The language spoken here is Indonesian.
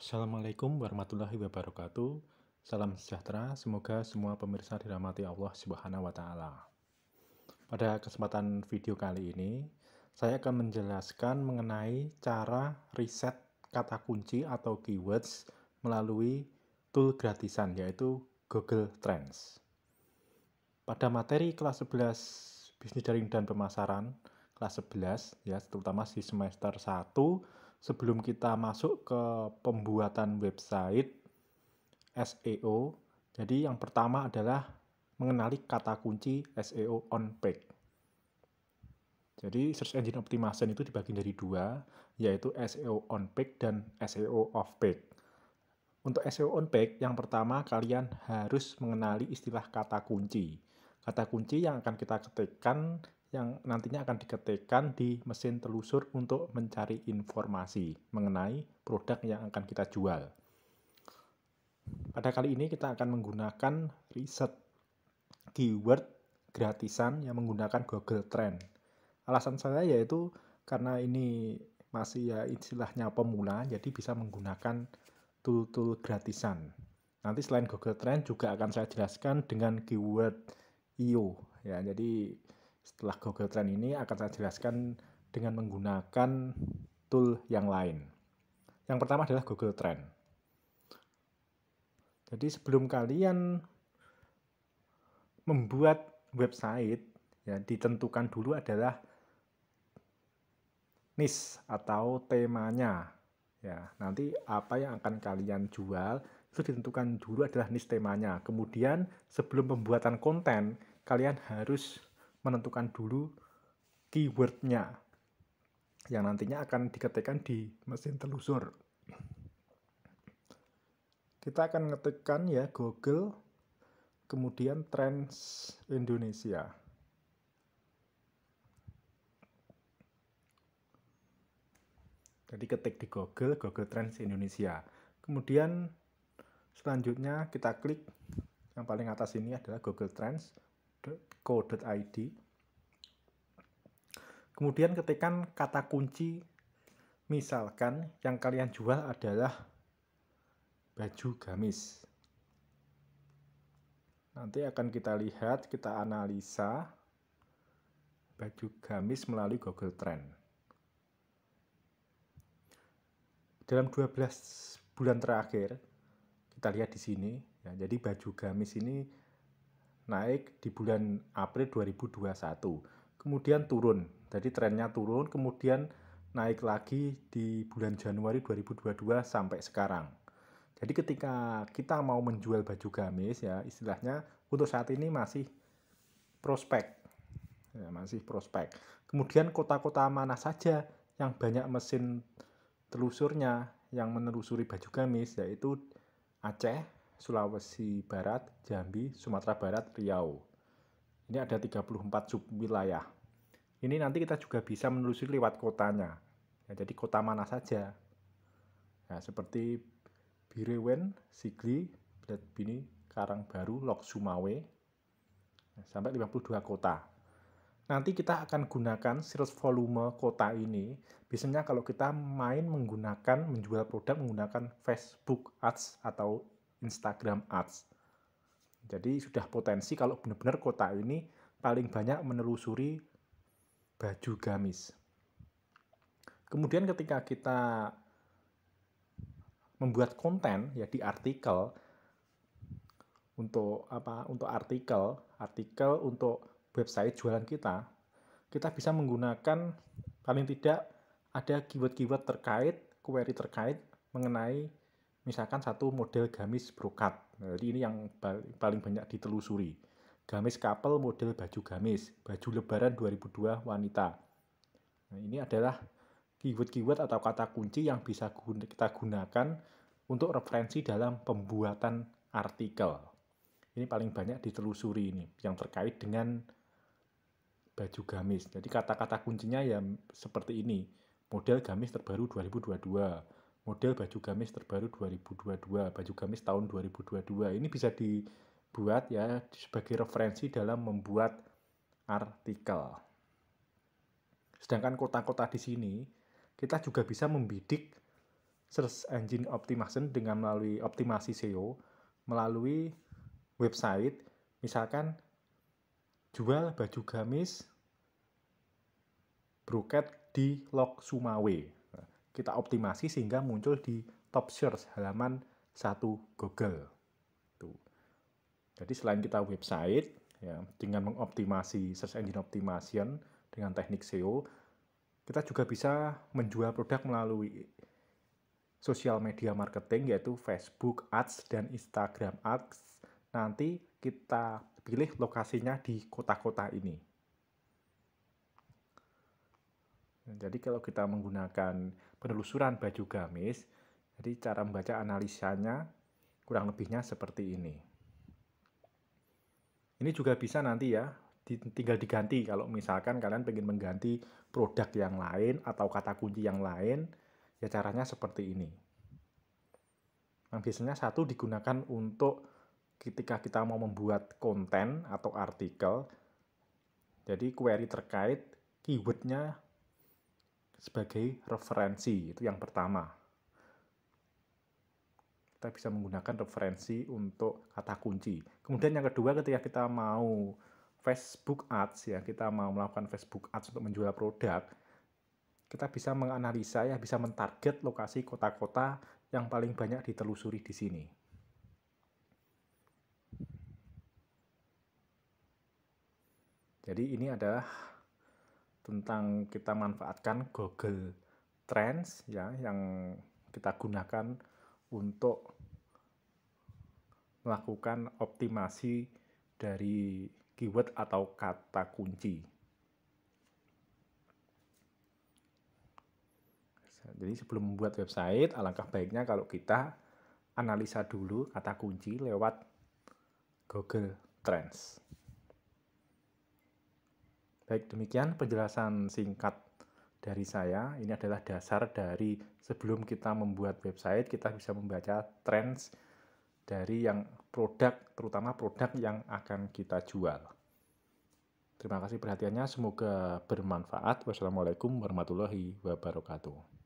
Assalamualaikum warahmatullahi wabarakatuh. Salam sejahtera, semoga semua pemirsa dirahmati Allah Subhanahu wa taala. Pada kesempatan video kali ini, saya akan menjelaskan mengenai cara riset kata kunci atau keywords melalui tool gratisan yaitu Google Trends. Pada materi kelas 11 Bisnis Daring dan Pemasaran kelas 11 ya, terutama di semester 1 sebelum kita masuk ke pembuatan website SEO, jadi yang pertama adalah mengenali kata kunci SEO on page. Jadi search engine optimization itu dibagi dari dua, yaitu SEO on page dan SEO off page. Untuk SEO on page, yang pertama kalian harus mengenali istilah kata kunci. Kata kunci yang akan kita ketikkan yang nantinya akan diketikkan di mesin telusur untuk mencari informasi mengenai produk yang akan kita jual. Pada kali ini kita akan menggunakan riset keyword gratisan yang menggunakan Google Trend. Alasan saya yaitu karena ini masih ya istilahnya pemula, jadi bisa menggunakan tool-tool gratisan. Nanti selain Google Trend juga akan saya jelaskan dengan keyword IO ya. Jadi setelah Google Trend ini akan saya jelaskan dengan menggunakan tool yang lain. Yang pertama adalah Google Trend. Jadi sebelum kalian membuat website, ya ditentukan dulu adalah niche atau temanya. Ya, nanti apa yang akan kalian jual itu ditentukan dulu adalah niche temanya. Kemudian sebelum pembuatan konten, kalian harus menentukan dulu keywordnya yang nantinya akan diketikkan di mesin telusur. Kita akan ngetikkan ya Google, kemudian Trends Indonesia. Jadi ketik di Google, Google Trends Indonesia. Kemudian selanjutnya kita klik yang paling atas ini adalah Google Trends co.id. Kemudian ketikkan kata kunci misalkan yang kalian jual adalah baju gamis. Nanti akan kita lihat, kita analisa baju gamis melalui Google Trend. Dalam 12 bulan terakhir, kita lihat di sini, ya, jadi baju gamis ini naik di bulan April 2021. Kemudian turun. Jadi trennya turun, kemudian naik lagi di bulan Januari 2022 sampai sekarang. Jadi ketika kita mau menjual baju gamis ya istilahnya untuk saat ini masih prospek. Ya, masih prospek. Kemudian kota-kota mana saja yang banyak mesin telusurnya yang menelusuri baju gamis yaitu Aceh, Sulawesi Barat, Jambi, Sumatera Barat, Riau. Ini ada 34 wilayah. Ini nanti kita juga bisa menelusuri lewat kotanya. Ya, jadi kota mana saja. Nah, seperti Birewen, Sigli, Belat Bini, Karangbaru, Lok Sumawe, ya, sampai 52 kota. Nanti kita akan gunakan sales volume kota ini. Biasanya kalau kita main menggunakan menjual produk menggunakan Facebook Ads atau Instagram Ads. Jadi sudah potensi kalau benar-benar kota ini paling banyak menelusuri baju gamis. Kemudian ketika kita membuat konten ya di artikel untuk apa untuk artikel, artikel untuk website jualan kita, kita bisa menggunakan paling tidak ada keyword-keyword terkait, query terkait mengenai misalkan satu model gamis brokat. jadi ini yang paling banyak ditelusuri. Gamis couple model baju gamis, baju lebaran 2002 wanita. Nah, ini adalah keyword-keyword atau kata kunci yang bisa kita gunakan untuk referensi dalam pembuatan artikel. Ini paling banyak ditelusuri ini yang terkait dengan baju gamis. Jadi kata-kata kuncinya ya seperti ini. Model gamis terbaru 2022 model baju gamis terbaru 2022, baju gamis tahun 2022. Ini bisa dibuat ya sebagai referensi dalam membuat artikel. Sedangkan kota-kota di sini, kita juga bisa membidik search engine optimization dengan melalui optimasi SEO, melalui website, misalkan jual baju gamis broket di Lok Sumawe kita optimasi sehingga muncul di top search halaman satu Google. Tuh. Jadi selain kita website ya dengan mengoptimasi search engine optimization dengan teknik SEO, kita juga bisa menjual produk melalui sosial media marketing yaitu Facebook Ads dan Instagram Ads. Nanti kita pilih lokasinya di kota-kota ini. Jadi kalau kita menggunakan penelusuran baju gamis, jadi cara membaca analisanya kurang lebihnya seperti ini. Ini juga bisa nanti ya, tinggal diganti kalau misalkan kalian ingin mengganti produk yang lain atau kata kunci yang lain, ya caranya seperti ini. Nah, biasanya satu digunakan untuk ketika kita mau membuat konten atau artikel, jadi query terkait keywordnya sebagai referensi. Itu yang pertama. Kita bisa menggunakan referensi untuk kata kunci. Kemudian yang kedua ketika kita mau Facebook Ads ya, kita mau melakukan Facebook Ads untuk menjual produk, kita bisa menganalisa ya, bisa mentarget lokasi kota-kota yang paling banyak ditelusuri di sini. Jadi ini adalah tentang kita manfaatkan Google Trends ya yang kita gunakan untuk melakukan optimasi dari keyword atau kata kunci. Jadi sebelum membuat website, alangkah baiknya kalau kita analisa dulu kata kunci lewat Google Trends. Baik, demikian penjelasan singkat dari saya. Ini adalah dasar dari sebelum kita membuat website, kita bisa membaca trends dari yang produk, terutama produk yang akan kita jual. Terima kasih perhatiannya, semoga bermanfaat. Wassalamualaikum warahmatullahi wabarakatuh.